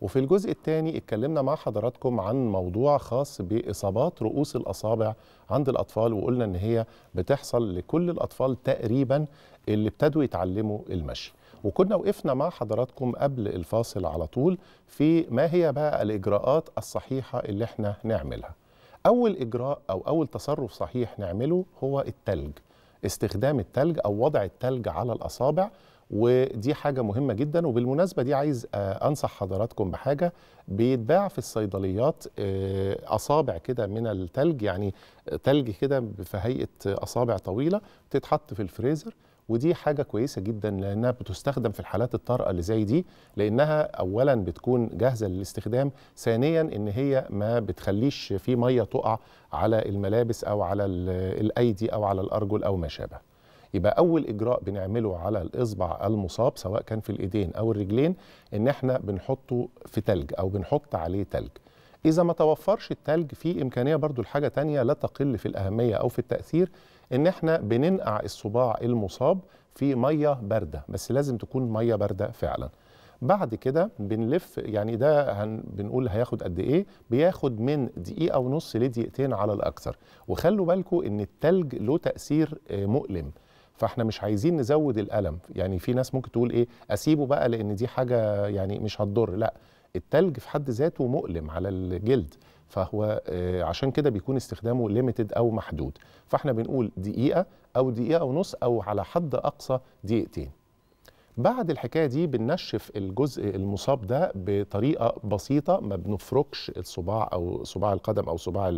وفي الجزء الثاني اتكلمنا مع حضراتكم عن موضوع خاص باصابات رؤوس الاصابع عند الاطفال وقلنا ان هي بتحصل لكل الاطفال تقريبا اللي ابتدوا يتعلموا المشي وكنا وقفنا مع حضراتكم قبل الفاصل على طول في ما هي بقى الاجراءات الصحيحه اللي احنا نعملها اول اجراء او اول تصرف صحيح نعمله هو التلج استخدام التلج او وضع التلج على الاصابع ودي حاجة مهمة جدا وبالمناسبة دي عايز آه، أنصح حضراتكم بحاجة بيتباع في الصيدليات آه، أصابع كده من التلج يعني تلج كده في هيئة أصابع طويلة تتحط في الفريزر ودي حاجة كويسة جدا لأنها بتستخدم في الحالات الطارئة اللي زي دي لأنها أولا بتكون جاهزة للاستخدام ثانيا إن هي ما بتخليش في مية تقع على الملابس أو على الأيدي أو على الأرجل أو ما شابه يبقى اول اجراء بنعمله على الاصبع المصاب سواء كان في الايدين او الرجلين ان احنا بنحطه في تلج او بنحط عليه تلج اذا ما توفرش التلج في امكانيه برضو لحاجه تانية لا تقل في الاهميه او في التاثير ان احنا بننقع الصباع المصاب في ميه بارده بس لازم تكون ميه بارده فعلا بعد كده بنلف يعني ده هن بنقول هياخد قد ايه بياخد من دقيقه ونص لدقيقتين على الاكثر وخلوا بالكم ان التلج له تاثير آه، مؤلم فاحنا مش عايزين نزود الالم يعني في ناس ممكن تقول ايه اسيبه بقى لان دي حاجه يعني مش هتضر لا التلج في حد ذاته مؤلم على الجلد فهو آه، عشان كده بيكون استخدامه ليميتد او محدود فاحنا بنقول دقيقه او دقيقه ونص او على حد اقصى دقيقتين بعد الحكايه دي بننشف الجزء المصاب ده بطريقه بسيطه ما بنفركش الصباع او صباع القدم او صباع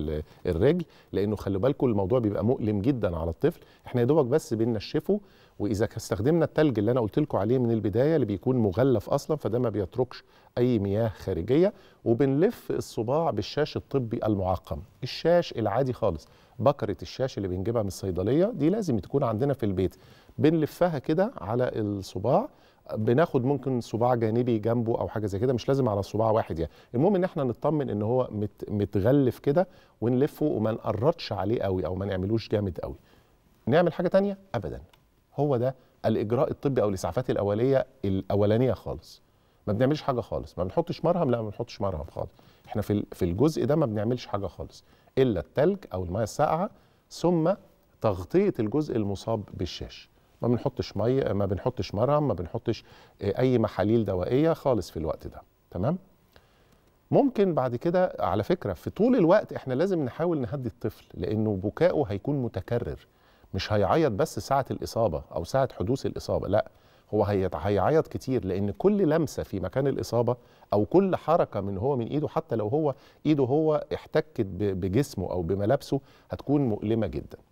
الرجل لانه خلي بالكم الموضوع بيبقى مؤلم جدا على الطفل احنا يا دوبك بس بننشفه واذا استخدمنا التلج اللي انا قلت لكم عليه من البدايه اللي بيكون مغلف اصلا فده ما بيتركش اي مياه خارجيه وبنلف الصباع بالشاش الطبي المعقم الشاش العادي خالص بكره الشاش اللي بنجيبها من الصيدليه دي لازم تكون عندنا في البيت بنلفها كده على الصباع بناخد ممكن صباع جانبي جنبه او حاجه زي كده مش لازم على صباع واحد يعني المهم ان احنا نطمن ان هو مت متغلف كده ونلفه وما نقرطش عليه قوي او ما نعملوش جامد قوي نعمل حاجه تانية ابدا هو ده الاجراء الطبي او الاسعافات الاوليه الاولانيه خالص ما بنعملش حاجه خالص ما بنحطش مرهم لا ما بنحطش مرهم خالص احنا في في الجزء ده ما بنعملش حاجه خالص الا التلج او الميه الساقعه ثم تغطيه الجزء المصاب بالشاش ما بنحطش ميه ما بنحطش مرهم ما بنحطش آه، اي محاليل دوائيه خالص في الوقت ده تمام ممكن بعد كده على فكره في طول الوقت احنا لازم نحاول نهدي الطفل لانه بكائه هيكون متكرر مش هيعيط بس ساعه الاصابه او ساعه حدوث الاصابه لا هو هيعيط كتير لان كل لمسه في مكان الاصابه او كل حركه من هو من ايده حتى لو هو ايده هو احتكت بجسمه او بملابسه هتكون مؤلمه جدا